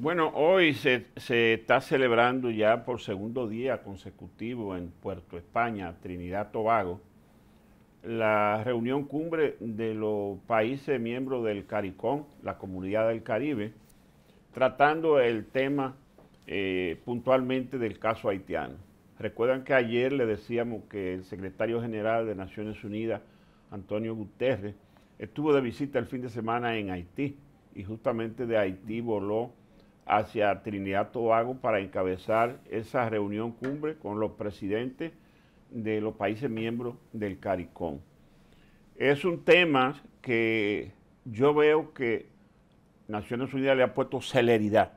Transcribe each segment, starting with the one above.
Bueno, hoy se, está celebrando ya por segundo día consecutivo en Puerto España, Trinidad Tobago, la reunión cumbre de los países miembros del CARICOM, la Comunidad del Caribe, tratando el tema eh, puntualmente del caso haitiano. Recuerdan que ayer le decíamos que el secretario general de Naciones Unidas, Antonio Guterres, estuvo de visita el fin de semana en Haití y justamente de Haití voló hacia Trinidad Tobago para encabezar esa reunión cumbre con los presidentes de los países miembros del CARICOM. Es un tema que yo veo que Naciones Unidas le ha puesto celeridad,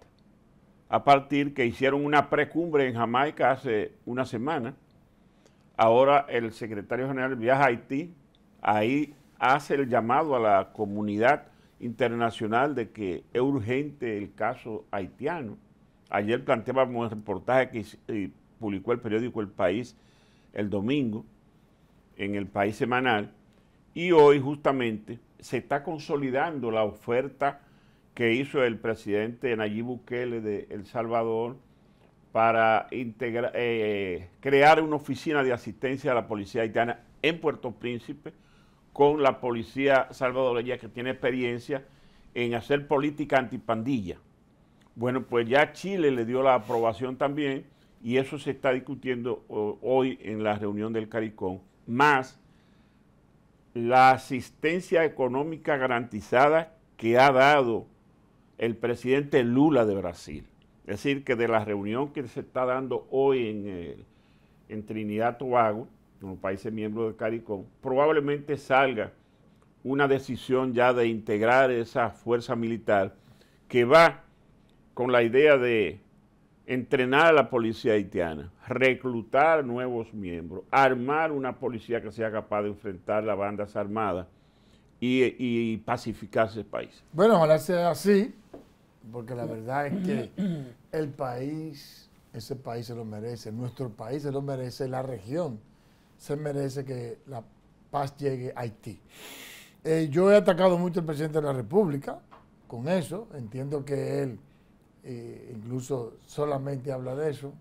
a partir que hicieron una precumbre en Jamaica hace una semana. Ahora el secretario general viaja a Haití, ahí hace el llamado a la comunidad internacional de que es urgente el caso haitiano. Ayer planteábamos un reportaje que eh, publicó el periódico El País el domingo en El País Semanal y hoy justamente se está consolidando la oferta que hizo el presidente Nayib Bukele de El Salvador para eh, crear una oficina de asistencia a la policía haitiana en Puerto Príncipe con la policía salvadoreña que tiene experiencia en hacer política antipandilla. Bueno, pues ya Chile le dio la aprobación también y eso se está discutiendo hoy en la reunión del CARICOM, más la asistencia económica garantizada que ha dado el presidente Lula de Brasil. Es decir, que de la reunión que se está dando hoy en, en Trinidad Tobago, los países miembros de CARICOM, probablemente salga una decisión ya de integrar esa fuerza militar que va con la idea de entrenar a la policía haitiana, reclutar nuevos miembros, armar una policía que sea capaz de enfrentar las bandas armadas y, y pacificar ese país. Bueno, ojalá sea así, porque la verdad es que el país, ese país se lo merece, nuestro país se lo merece, la región se merece que la paz llegue a Haití. Eh, yo he atacado mucho al presidente de la República con eso, entiendo que él eh, incluso solamente habla de eso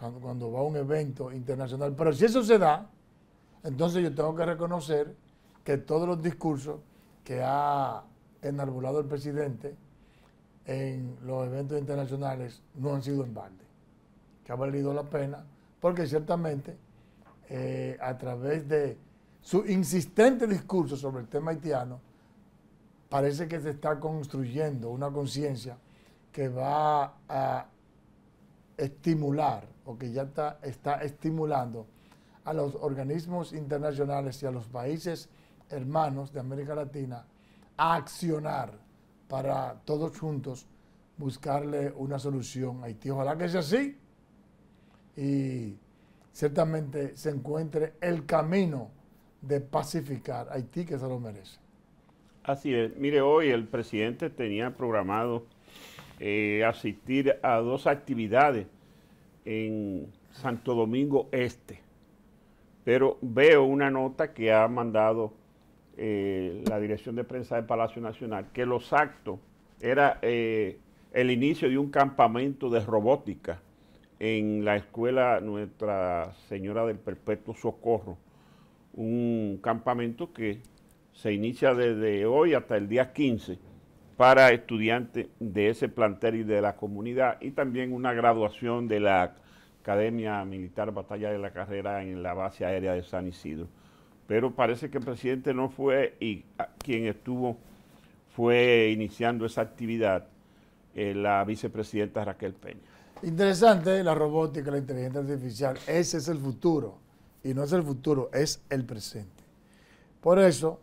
cuando, cuando, va a un evento internacional, pero si eso se da, entonces yo tengo que reconocer que todos los discursos que ha enarbolado el presidente en los eventos internacionales no han sido en balde, que ha valido la pena, porque ciertamente eh, a través de su insistente discurso sobre el tema haitiano, parece que se está construyendo una conciencia que va a estimular o que ya está, está estimulando a los organismos internacionales y a los países hermanos de América Latina a accionar para todos juntos buscarle una solución a Haití. Ojalá que sea así. Y ciertamente se encuentre el camino de pacificar Haití, que se lo merece. Así es. Mire, hoy el presidente tenía programado eh, asistir a dos actividades en Santo Domingo Este, pero veo una nota que ha mandado eh, la dirección de prensa del Palacio Nacional, que los actos era eh, el inicio de un campamento de robótica en la escuela Nuestra Señora del Perpetuo Socorro, un campamento que se inicia desde hoy hasta el día 15 para estudiantes de ese plantel y de la comunidad y también una graduación de la Academia Militar Batalla de la Carrera en la base aérea de San Isidro. Pero parece que el presidente no fue y quien estuvo fue iniciando esa actividad, eh, la vicepresidenta Raquel Peña. Interesante la robótica, la inteligencia artificial. Ese es el futuro. Y no es el futuro, es el presente. Por eso,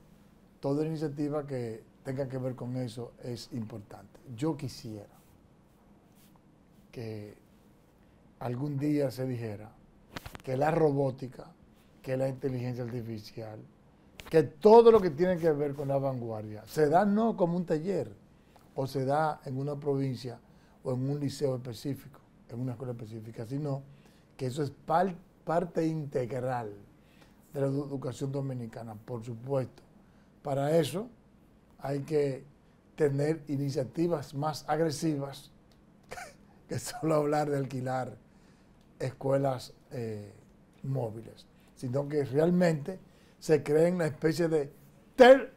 toda iniciativa que tenga que ver con eso es importante. Yo quisiera que algún día se dijera que la robótica, que la inteligencia artificial, que todo lo que tiene que ver con la vanguardia, se da no como un taller o se da en una provincia o en un liceo específico, en una escuela específica, sino que eso es parte integral de la educación dominicana, por supuesto. Para eso hay que tener iniciativas más agresivas que solo hablar de alquilar escuelas eh, móviles, sino que realmente se en una especie de ter,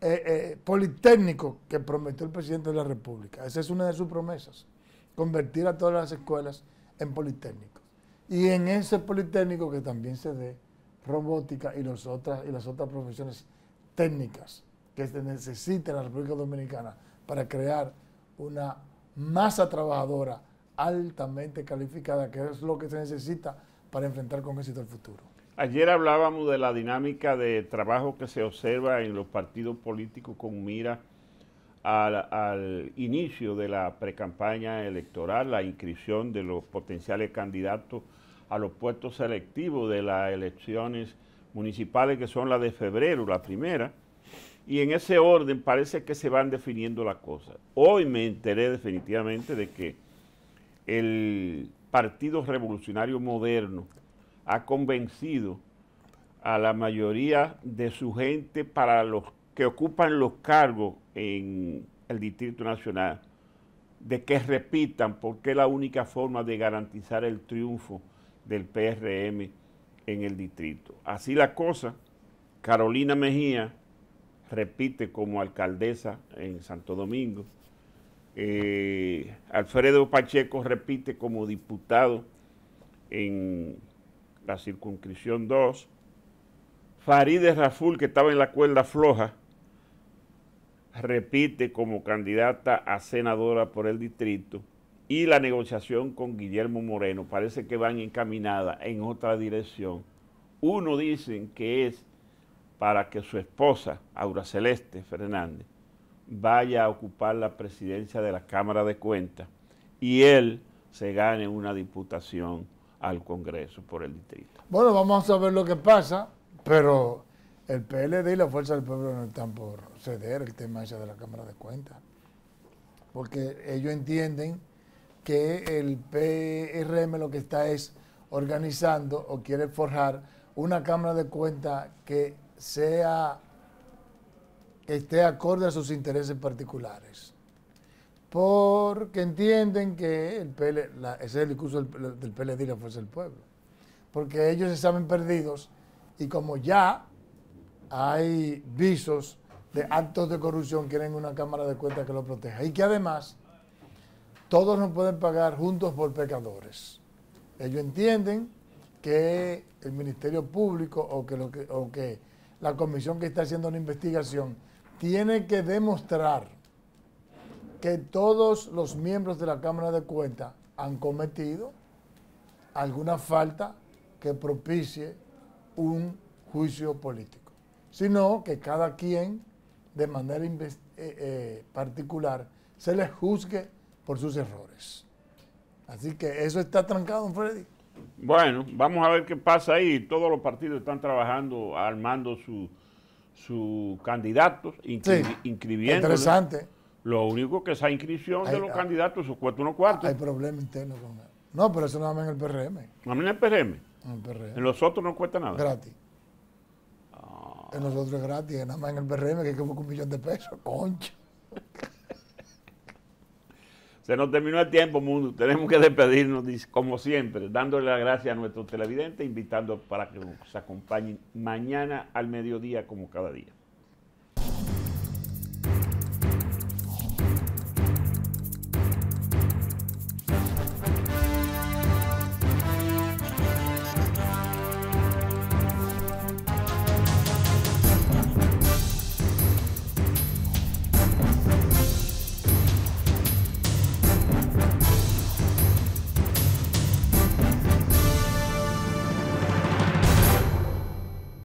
eh, eh, politécnico que prometió el presidente de la República. Esa es una de sus promesas convertir a todas las escuelas en politécnicos. Y en ese politécnico que también se dé robótica y, y las otras profesiones técnicas que se necesita en la República Dominicana para crear una masa trabajadora altamente calificada, que es lo que se necesita para enfrentar con éxito el futuro. Ayer hablábamos de la dinámica de trabajo que se observa en los partidos políticos con mira al, inicio de la precampaña electoral, la inscripción de los potenciales candidatos a los puestos selectivos de las elecciones municipales, que son las de febrero, la primera, y en ese orden parece que se van definiendo las cosas. Hoy me enteré definitivamente de que el Partido Revolucionario Moderno ha convencido a la mayoría de su gente para los que ocupan los cargos en el Distrito Nacional, de que repitan, porque es la única forma de garantizar el triunfo del PRM en el distrito. Así la cosa, Carolina Mejía repite como alcaldesa en Santo Domingo, eh, Alfredo Pacheco repite como diputado en la circunscripción 2, Farideh Raful, que estaba en la cuerda floja, repite como candidata a senadora por el distrito y la negociación con Guillermo Moreno parece que van encaminadas en otra dirección. Uno dicen que es para que su esposa, Aura Celeste Fernández, vaya a ocupar la presidencia de la Cámara de Cuentas y él se gane una diputación al Congreso por el distrito. Bueno, vamos a ver lo que pasa, pero el PLD y la Fuerza del Pueblo no están por ceder el tema ese de la Cámara de Cuentas. Porque ellos entienden que el PRM lo que está es organizando o quiere forjar una Cámara de Cuentas que sea que esté acorde a sus intereses particulares. Porque entienden que el PL, ese es el discurso del, del PLD y la Fuerza del Pueblo. Porque ellos se saben perdidos y como ya hay visos de actos de corrupción, que quieren una Cámara de Cuentas que lo proteja. Y que además todos nos pueden pagar juntos por pecadores. Ellos entienden que el Ministerio Público o que, que, o que la comisión que está haciendo la investigación tiene que demostrar que todos los miembros de la Cámara de Cuentas han cometido alguna falta que propicie un juicio político sino que cada quien de manera eh, eh, particular se les juzgue por sus errores. Así que eso está trancado, Freddy. Bueno, vamos a ver qué pasa ahí. Todos los partidos están trabajando, armando sus candidatos, inscribiendo. Interesante. Lo único que esa inscripción de los candidatos es cuatro uno cuarto. Hay problema interno con No, pero eso no en el PRM. No en el PRM. En el PRM. En los otros no cuesta nada. Gratis nosotros gratis, nada más en el BRM que como un millón de pesos, concha. Se nos terminó el tiempo, mundo. Tenemos que despedirnos, como siempre, dándole las gracias a nuestros televidentes, invitando para que nos acompañen mañana al mediodía, como cada día.